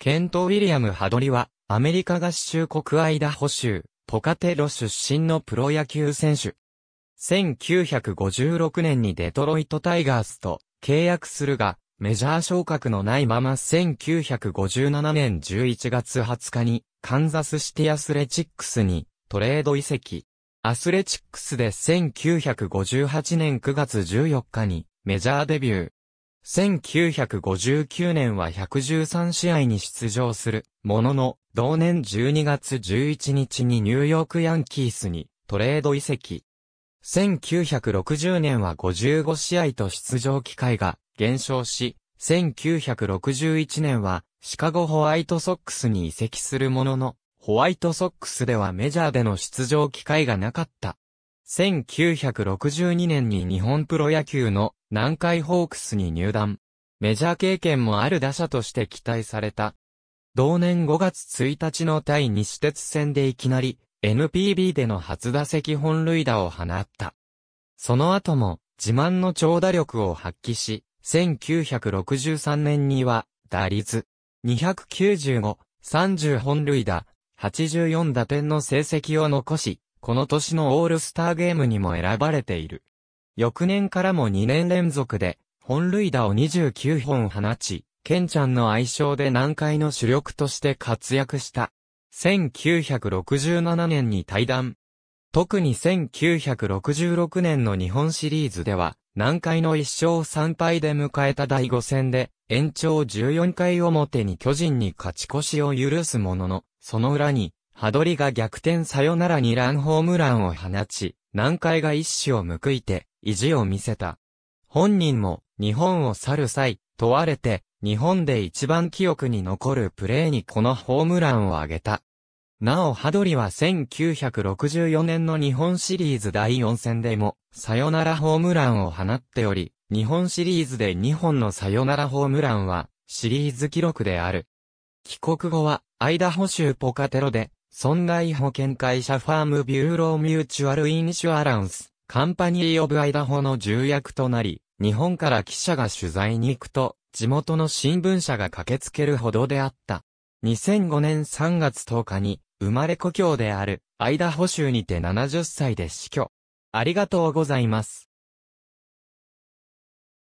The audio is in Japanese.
ケント・ウィリアム・ハドリは、アメリカ合衆国アイダホ州、ポカテロ出身のプロ野球選手。1956年にデトロイト・タイガースと契約するが、メジャー昇格のないまま1957年11月20日に、カンザスシティアスレチックスにトレード移籍。アスレチックスで1958年9月14日にメジャーデビュー。1959年は113試合に出場するものの、同年12月11日にニューヨークヤンキースにトレード移籍。1960年は55試合と出場機会が減少し、1961年はシカゴホワイトソックスに移籍するものの、ホワイトソックスではメジャーでの出場機会がなかった。1962年に日本プロ野球の南海ホークスに入団。メジャー経験もある打者として期待された。同年5月1日の対西鉄戦でいきなり NPB での初打席本塁打を放った。その後も自慢の長打力を発揮し、1963年には打率295、30本塁打、84打点の成績を残し、この年のオールスターゲームにも選ばれている。翌年からも2年連続で、本塁打を29本放ち、ケンちゃんの愛称で南海の主力として活躍した。1967年に退団。特に1966年の日本シリーズでは、南海の1勝3敗で迎えた第5戦で、延長14回表に巨人に勝ち越しを許すものの、その裏に、ハドリが逆転さよなら2ランホームランを放ち、南海が一死を報いて、意地を見せた。本人も、日本を去る際、問われて、日本で一番記憶に残るプレーにこのホームランを挙げた。なおハドリは1964年の日本シリーズ第4戦でも、サヨナラホームランを放っており、日本シリーズで2本のサヨナラホームランは、シリーズ記録である。帰国後は、アイダホ州ポカテロで、損害保険会社ファームビューローミューチュアルインシュアランス、カンパニーオブアイダホの重役となり、日本から記者が取材に行くと、地元の新聞社が駆けつけるほどであった。2005年3月10日に、生まれ故郷である、アイダホ州にて70歳で死去。ありがとうございます。